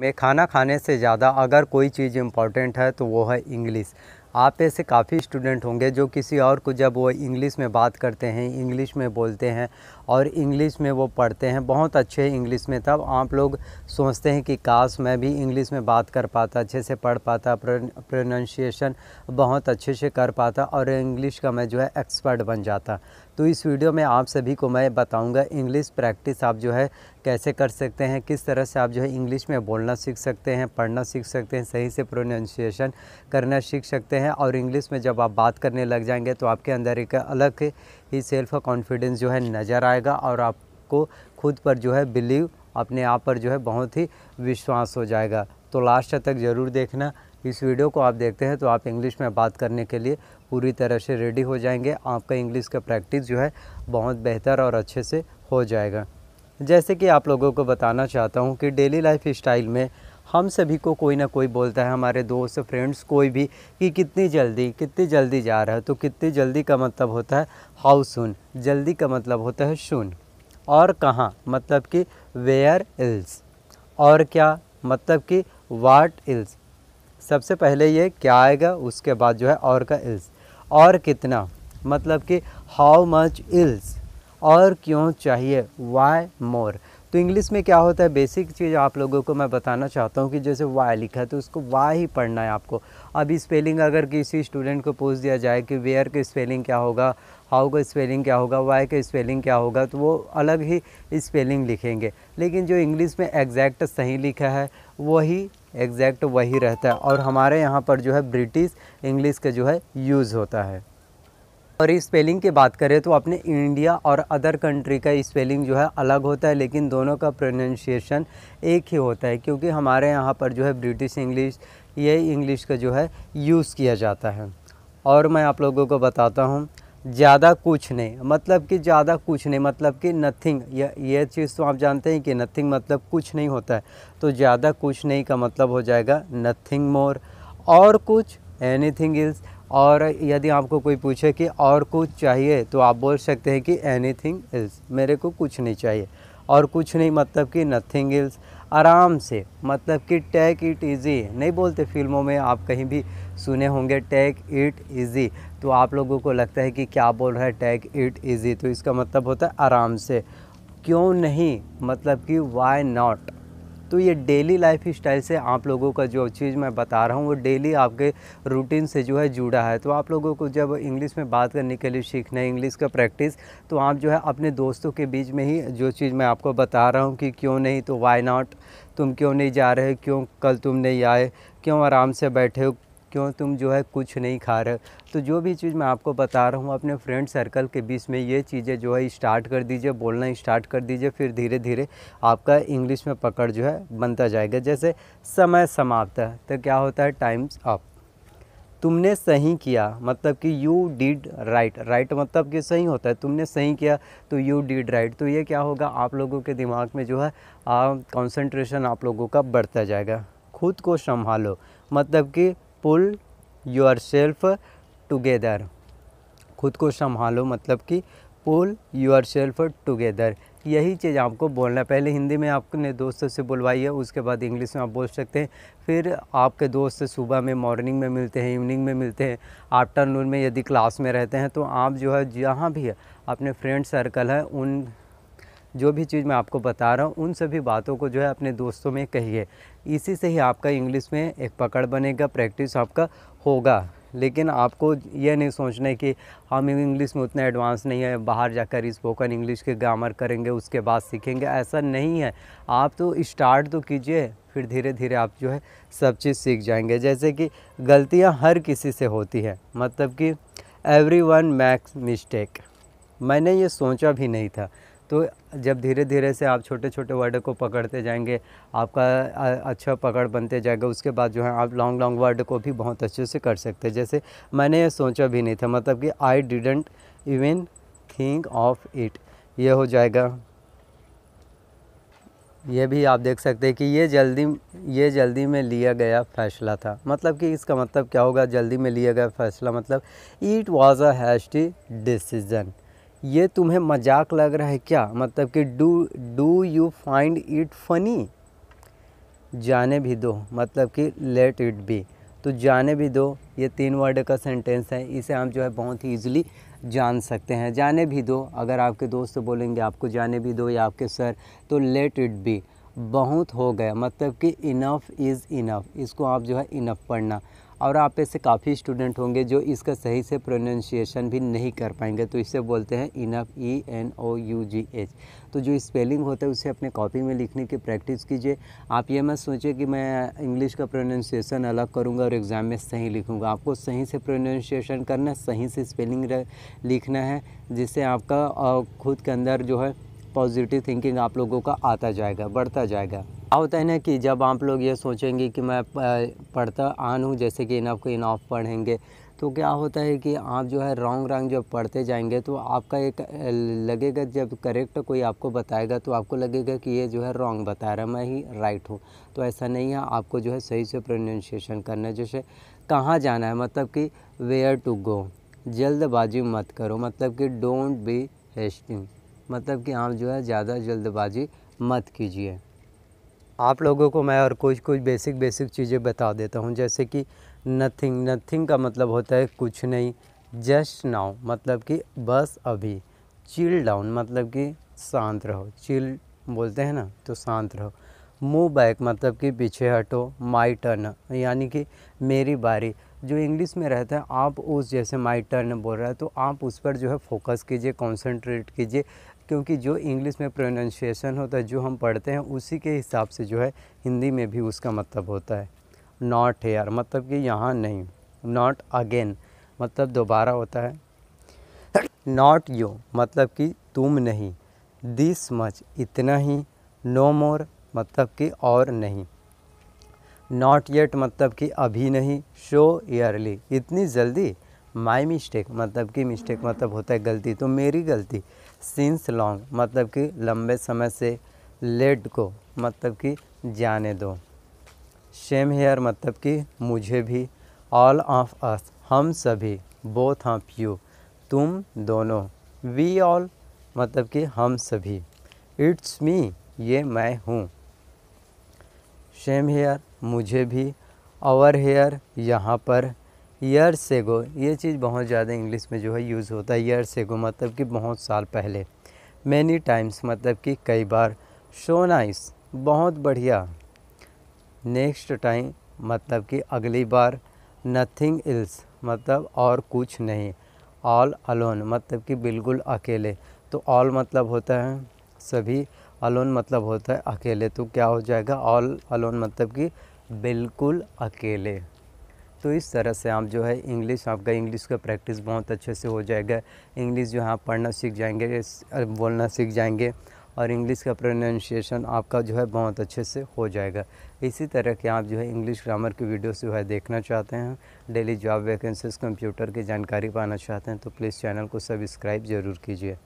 में खाना खाने से ज़्यादा अगर कोई चीज़ इम्पॉर्टेंट है तो वो है इंग्लिश आप ऐसे काफ़ी स्टूडेंट होंगे जो किसी और को जब वो इंग्लिश में बात करते हैं इंग्लिश में बोलते हैं और इंग्लिश में वो पढ़ते हैं बहुत अच्छे इंग्लिश में तब आप लोग सोचते हैं कि काश मैं भी इंग्लिश में बात कर पाता अच्छे से पढ़ पाता प्रोनाउंसिएशन बहुत अच्छे से कर पाता और इंग्लिश का मैं जो है एक्सपर्ट बन जाता तो इस वीडियो में आप सभी को मैं बताऊंगा इंग्लिश प्रैक्टिस आप जो है कैसे कर सकते हैं किस तरह से आप जो है इंग्लिश में बोलना सीख सकते हैं पढ़ना सीख सकते हैं सही से प्रोनाउंशिएशन करना सीख सकते हैं और इंग्लिश में जब आप बात करने लग जाएंगे तो आपके अंदर एक अलग ही सेल्फ कॉन्फिडेंस जो है नज़र आए जाएगा और आपको खुद पर जो है बिलीव अपने आप पर जो है बहुत ही विश्वास हो जाएगा तो लास्ट तक ज़रूर देखना इस वीडियो को आप देखते हैं तो आप इंग्लिश में बात करने के लिए पूरी तरह से रेडी हो जाएंगे आपका इंग्लिश का प्रैक्टिस जो है बहुत बेहतर और अच्छे से हो जाएगा जैसे कि आप लोगों को बताना चाहता हूँ कि डेली लाइफ स्टाइल में हम सभी को कोई ना कोई बोलता है हमारे दोस्त फ्रेंड्स कोई भी कि कितनी जल्दी कितनी जल्दी जा रहा है तो कितनी जल्दी का मतलब होता है हाउ सुन जल्दी का मतलब होता है सुन और कहाँ मतलब कि वेयर इल्स और क्या मतलब कि वाट इल्स सबसे पहले ये क्या आएगा उसके बाद जो है और का इल्स और कितना मतलब कि हाउ मच इल्स और क्यों चाहिए वाई मोर तो इंग्लिश में क्या होता है बेसिक चीज़ आप लोगों को मैं बताना चाहता हूँ कि जैसे वाई लिखा है तो उसको वाई ही पढ़ना है आपको अभी स्पेलिंग अगर किसी स्टूडेंट को पूछ दिया जाए कि वेयर का स्पेलिंग क्या होगा हाउ का स्पेलिंग क्या होगा वाई का स्पेलिंग क्या होगा तो वो अलग ही स्पेलिंग लिखेंगे लेकिन जो इंग्लिश में एग्जैक्ट सही लिखा है वही एग्जैक्ट वही रहता है और हमारे यहाँ पर जो है ब्रिटिश इंग्लिश का जो है यूज़ होता है और स्पेलिंग की बात करें तो अपने इंडिया और अदर कंट्री का स्पेलिंग जो है अलग होता है लेकिन दोनों का प्रोनाउंसिएशन एक ही होता है क्योंकि हमारे यहाँ पर जो है ब्रिटिश इंग्लिश ये इंग्लिश का जो है यूज़ किया जाता है और मैं आप लोगों को बताता हूँ ज़्यादा कुछ नहीं मतलब कि ज़्यादा कुछ नहीं मतलब कि नथिंग ये चीज़ तो आप जानते हैं कि नथिंग मतलब कुछ नहीं होता है तो ज़्यादा कुछ नहीं का मतलब हो जाएगा नथिंग मोर और कुछ थिंग इल्स और यदि आपको कोई पूछे कि और कुछ चाहिए तो आप बोल सकते हैं कि एनी थिंग इल्स मेरे को कुछ नहीं चाहिए और कुछ नहीं मतलब कि नथिंग इल्स आराम से मतलब कि टेक इट इज़ी नहीं बोलते फिल्मों में आप कहीं भी सुने होंगे टेक इट इज़ी तो आप लोगों को लगता है कि क्या बोल रहा है टेक इट इज़ी तो इसका मतलब होता है आराम से क्यों नहीं मतलब कि वाई नॉट तो ये डेली लाइफ स्टाइल से आप लोगों का जो चीज़ मैं बता रहा हूँ वो डेली आपके रूटीन से जो है जुड़ा है तो आप लोगों को जब इंग्लिश में बात करने के लिए सीखना है इंग्लिश का प्रैक्टिस तो आप जो है अपने दोस्तों के बीच में ही जो चीज़ मैं आपको बता रहा हूँ कि क्यों नहीं तो वाई नॉट तुम क्यों नहीं जा रहे क्यों कल तुम नहीं आए क्यों आराम से बैठे हो क्यों तुम जो है कुछ नहीं खा रहे तो जो भी चीज़ मैं आपको बता रहा हूँ अपने फ्रेंड सर्कल के बीच में ये चीज़ें जो है स्टार्ट कर दीजिए बोलना स्टार्ट कर दीजिए फिर धीरे धीरे आपका इंग्लिश में पकड़ जो है बनता जाएगा जैसे समय समाप्त है तो क्या होता है टाइम्स अप तुमने सही किया मतलब कि यू डिड राइट राइट मतलब कि सही होता है तुमने सही किया तो यू डिड राइट तो ये क्या होगा आप लोगों के दिमाग में जो है कंसंट्रेशन आप लोगों का बढ़ता जाएगा खुद को संभालो मतलब कि पुल योर सेल्फ टुगेदर खुद को संभालो मतलब कि पुल योर सेल्फ टुगेदर यही चीज़ आपको बोलना है पहले हिंदी में आपने दोस्तों से बुलवाई है उसके बाद इंग्लिश में आप बोल सकते हैं फिर आपके दोस्त सुबह में मॉर्निंग में मिलते हैं इवनिंग में मिलते हैं आफ्टरनून में यदि क्लास में रहते हैं तो आप जो है जहाँ भी है अपने फ्रेंड सर्कल है उन जो भी चीज़ मैं आपको बता रहा हूँ उन सभी बातों को जो है अपने दोस्तों में कहिए इसी से ही आपका इंग्लिश में एक पकड़ बनेगा प्रैक्टिस आपका होगा लेकिन आपको यह नहीं सोचना है कि हम इंग्लिश में उतना एडवांस नहीं है बाहर जाकर स्पोकन इंग्लिश के ग्रामर करेंगे उसके बाद सीखेंगे ऐसा नहीं है आप तो स्टार्ट तो कीजिए फिर धीरे धीरे आप जो है सब चीज़ सीख जाएंगे जैसे कि गलतियाँ हर किसी से होती हैं मतलब कि एवरी वन मैक्स मिस्टेक मैंने ये सोचा भी नहीं था तो जब धीरे धीरे से आप छोटे छोटे वर्ड को पकड़ते जाएंगे आपका अच्छा पकड़ बनते जाएगा उसके बाद जो है आप लॉन्ग लॉन्ग वर्ड को भी बहुत अच्छे से कर सकते हैं जैसे मैंने ये सोचा भी नहीं था मतलब कि I didn't even think of it ये हो जाएगा ये भी आप देख सकते हैं कि ये जल्दी ये जल्दी में लिया गया फैसला था मतलब कि इसका मतलब क्या होगा जल्दी में लिया गया फैसला मतलब it was a hasty decision ये तुम्हें मजाक लग रहा है क्या मतलब कि do do you find it funny जाने भी दो मतलब कि लेट इट बी तो जाने भी दो ये तीन वर्ड का सेंटेंस है इसे हम जो है बहुत ही ईजिली जान सकते हैं जाने भी दो अगर आपके दोस्त बोलेंगे आपको जाने भी दो या आपके सर तो लेट इट बी बहुत हो गया मतलब कि इनफ इज़ इनफ इसको आप जो है इनफ पढ़ना और आप ऐसे काफ़ी स्टूडेंट होंगे जो इसका सही से प्रोनाउंसिएशन भी नहीं कर पाएंगे तो इसे बोलते हैं enough E N O U G H तो जो स्पेलिंग होता है उसे अपने कॉपी में लिखने की प्रैक्टिस कीजिए आप ये मत सोचिए कि मैं इंग्लिश का प्रोनाउंसिएशन अलग करूँगा और एग्ज़ाम में सही लिखूँगा आपको सही से प्रोनाउंसिएशन करना सही से स्पेलिंग लिखना है जिससे आपका खुद के अंदर जो है पॉजिटिव थिंकिंग आप लोगों का आता जाएगा बढ़ता जाएगा होता है ना कि जब आप लोग ये सोचेंगे कि मैं पढ़ता आन हूँ जैसे कि इनफ को इनफ पढ़ेंगे तो क्या होता है कि आप जो है रॉन्ग रॉन्ग जब पढ़ते जाएंगे तो आपका एक लगेगा जब करेक्ट कोई आपको बताएगा तो आपको लगेगा कि ये जो है रॉन्ग बता रहा है मैं ही राइट हूँ तो ऐसा नहीं है आपको जो है सही से प्रोनाउंसिएशन करना है जैसे कहाँ जाना है मतलब कि वेयर टू गो जल्दबाजी मत करो मतलब कि डोंट बी हेस्टिंग मतलब कि आप जो है ज़्यादा जल्दबाजी मत कीजिए आप लोगों को मैं और कुछ कुछ बेसिक बेसिक चीज़ें बता देता हूँ जैसे कि नथिंग नथिंग का मतलब होता है कुछ नहीं जस्ट नाउ मतलब कि बस अभी चिल डाउन मतलब कि शांत रहो चिल बोलते हैं ना तो शांत रहो मूव बैक मतलब कि पीछे हटो माई टर्न यानी कि मेरी बारी जो इंग्लिश में रहता है आप उस जैसे माई टर्न बोल रहा है तो आप उस पर जो है फोकस कीजिए कंसंट्रेट कीजिए क्योंकि जो इंग्लिश में प्रोनाउंसिएशन होता है जो हम पढ़ते हैं उसी के हिसाब से जो है हिंदी में भी उसका मतलब होता है नॉट हेयर मतलब कि यहाँ नहीं नॉट अगेन मतलब दोबारा होता है नॉट यू मतलब कि तुम नहीं दिस मच इतना ही नो मोर मतलब कि और नहीं नॉट येट मतलब कि अभी नहीं शो ईयरली इतनी जल्दी माई मिस्टेक मतलब कि मिस्टेक मतलब होता है गलती तो मेरी गलती सिंस लॉन्ग मतलब कि लंबे समय से लेट को मतलब कि जाने दो शेम हेयर मतलब कि मुझे भी ऑल ऑफ अस हम सभी बोथ ऑफ यू तुम दोनों वी ऑल मतलब कि हम सभी इट्स मी ये मैं हूँ शेम हेयर मुझे भी आवर हेयर यहाँ पर ईयर्स एगो ये चीज़ बहुत ज़्यादा इंग्लिश में जो है यूज़ होता है ईयर्स एगो मतलब कि बहुत साल पहले मैनी टाइम्स मतलब कि कई बार शो नाइस बहुत बढ़िया नेक्स्ट टाइम मतलब कि अगली बार नथिंग इल्स मतलब और कुछ नहीं ऑल अलोन मतलब कि बिल्कुल अकेले तो ऑल मतलब होता है सभी अलोन मतलब होता है अकेले तो क्या हो जाएगा ऑल अलोन मतलब कि बिल्कुल अकेले तो इस तरह से आप जो है इंग्लिश आपका इंग्लिश का प्रैक्टिस बहुत अच्छे से हो जाएगा इंग्लिश जो है आप पढ़ना सीख जाएंगे बोलना सीख जाएंगे और इंग्लिश का प्रोनाउंसिएशन आपका जो है बहुत अच्छे से हो जाएगा इसी तरह के आप जो है इंग्लिश ग्रामर की वीडियोस जो है देखना चाहते हैं डेली जॉब वैकेंसीज कंप्यूटर की जानकारी पाना चाहते हैं तो प्लीज़ चैनल को सब्सक्राइब ज़रूर कीजिए